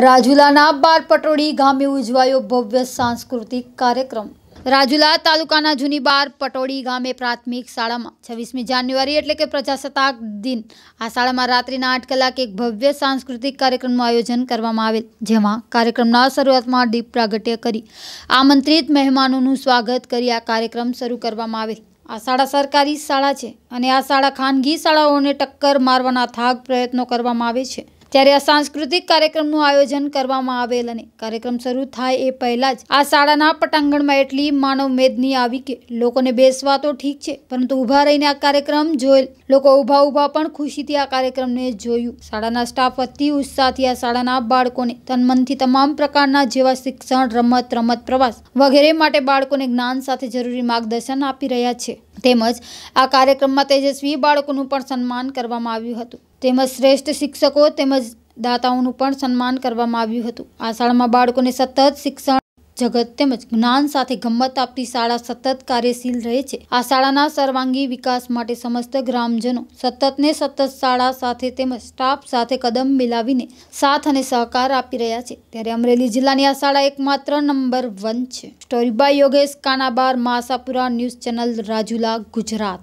રાજુલાના બારપટોડી ગામે ઉજવાયો ભવ્ય સાંસ્કૃતિક કાર્યક્રમ રાજુલા તાલુકાના જૂની બાર પટોડી ગામે પ્રાથમિક શાળામાં છવ્વીસમી જાન્યુઆરી એટલે કે પ્રજાસત્તાક દિન આ શાળામાં રાત્રિના આઠ કલાકે એક ભવ્ય સાંસ્કૃતિક કાર્યક્રમનું આયોજન કરવામાં આવેલ જેમાં કાર્યક્રમના શરૂઆતમાં દીપ પ્રાગટ્ય કરી આમંત્રિત મહેમાનોનું સ્વાગત કરી આ કાર્યક્રમ શરૂ કરવામાં આવેલ આ શાળા સરકારી શાળા છે અને આ શાળા ખાનગી શાળાઓને ટક્કર મારવાના થાક પ્રયત્નો કરવામાં આવે છે ત્યારે આ સાંસ્કૃતિક કાર્યક્રમનું આયોજન કરવામાં આવેલ અને કાર્યક્રમ શરૂ થાય એ પહેલાં જ આ શાળાના પટાંગણમાં એટલી માનવ મેદની આવી કે લોકોને બેસવા તો ઠીક છે પરંતુ ઊભા રહીને આ કાર્યક્રમ જોયેલ લોકો ઊભા ઊભા પણ ખુશીથી આ કાર્યક્રમને જોયું શાળાના સ્ટાફ અતિ ઉત્સાહથી આ શાળાના બાળકોને તનમનથી તમામ પ્રકારના જેવા શિક્ષણ રમત રમત પ્રવાસ વગેરે માટે બાળકોને જ્ઞાન સાથે જરૂરી માર્ગદર્શન આપી રહ્યા છે તેમજ આ કાર્યક્રમમાં તેજસ્વી બાળકોનું પણ સન્માન કરવામાં આવ્યું હતું તેમજ શ્રેષ્ઠ શિક્ષકો તેમજ દાતાઓનું પણ સન્માન કરવામાં આવ્યું હતું આ શાળામાં બાળકોને સતત શિક્ષણ જગત તેમજ જ્ઞાન સાથે ગમત આપતી શાળા સતત કાર્યશીલ રહે છે આ શાળાના સર્વાંગી વિકાસ માટે સમસ્ત ગ્રામજનો સતત ને સતત શાળા સાથે તેમજ સ્ટાફ સાથે કદમ મિલાવીને સાથ અને સહકાર આપી રહ્યા છે ત્યારે અમરેલી જિલ્લાની આ શાળા એકમાત્ર નંબર વન છે સ્ટોરી બાય યોગેશ કાનાબાર માસાપુરા ન્યૂઝ ચેનલ રાજુલા ગુજરાત